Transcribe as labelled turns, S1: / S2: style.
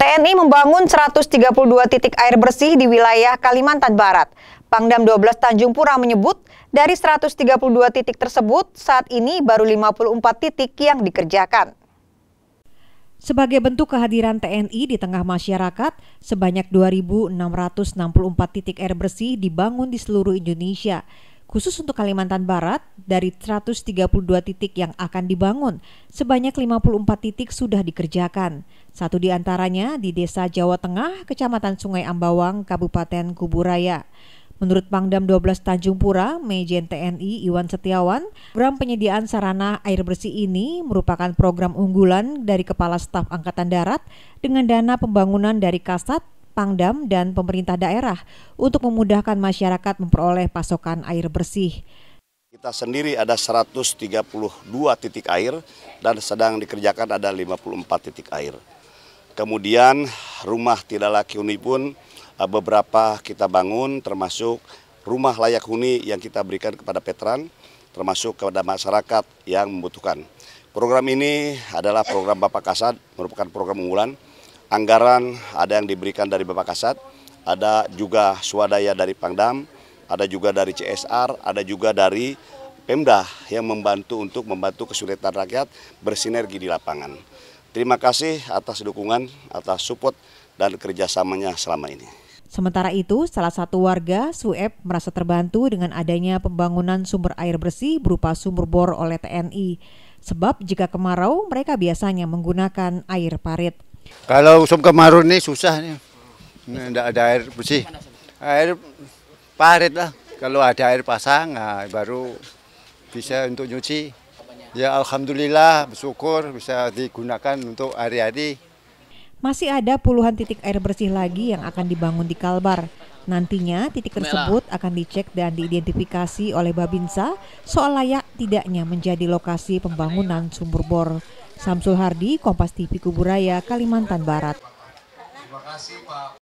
S1: TNI membangun 132 titik air bersih di wilayah Kalimantan Barat. Pangdam 12 Tanjung Pura menyebut, dari 132 titik tersebut, saat ini baru 54 titik yang dikerjakan. Sebagai bentuk kehadiran TNI di tengah masyarakat, sebanyak 2.664 titik air bersih dibangun di seluruh Indonesia. Khusus untuk Kalimantan Barat, dari 132 titik yang akan dibangun, sebanyak 54 titik sudah dikerjakan. Satu di antaranya di Desa Jawa Tengah, Kecamatan Sungai Ambawang, Kabupaten Kuburaya. Menurut Pangdam 12 Tanjung Pura, Mejen TNI Iwan Setiawan, program penyediaan sarana air bersih ini merupakan program unggulan dari Kepala Staf Angkatan Darat dengan dana pembangunan dari Kasat Pangdam, dan pemerintah daerah untuk memudahkan masyarakat memperoleh pasokan air bersih.
S2: Kita sendiri ada 132 titik air dan sedang dikerjakan ada 54 titik air. Kemudian rumah tidak layak huni pun eh, beberapa kita bangun termasuk rumah layak huni yang kita berikan kepada Petran termasuk kepada masyarakat yang membutuhkan. Program ini adalah program Bapak Kasat, merupakan program unggulan anggaran ada yang diberikan dari Bapak Kasat, ada juga swadaya dari Pangdam, ada juga dari CSR, ada juga dari Pemda yang membantu untuk membantu kesulitan rakyat bersinergi di lapangan. Terima kasih atas dukungan, atas support dan kerjasamanya selama ini.
S1: Sementara itu, salah satu warga, Sueb, merasa terbantu dengan adanya pembangunan sumber air bersih berupa sumur bor oleh TNI. Sebab jika kemarau, mereka biasanya menggunakan air parit.
S3: Kalau sum kemarau ini susah nih. tidak ada air bersih. Air parit lah. Kalau ada air pasang nah, baru bisa untuk nyuci. Ya Alhamdulillah bersyukur bisa digunakan untuk hari-hari.
S1: Masih ada puluhan titik air bersih lagi yang akan dibangun di Kalbar. Nantinya titik tersebut akan dicek dan diidentifikasi oleh Babinsa soal layak tidaknya menjadi lokasi pembangunan sumber bor. Samsul Hardi, Kompas TV Kuburaya, Kalimantan Barat.
S2: Terima kasih Pak.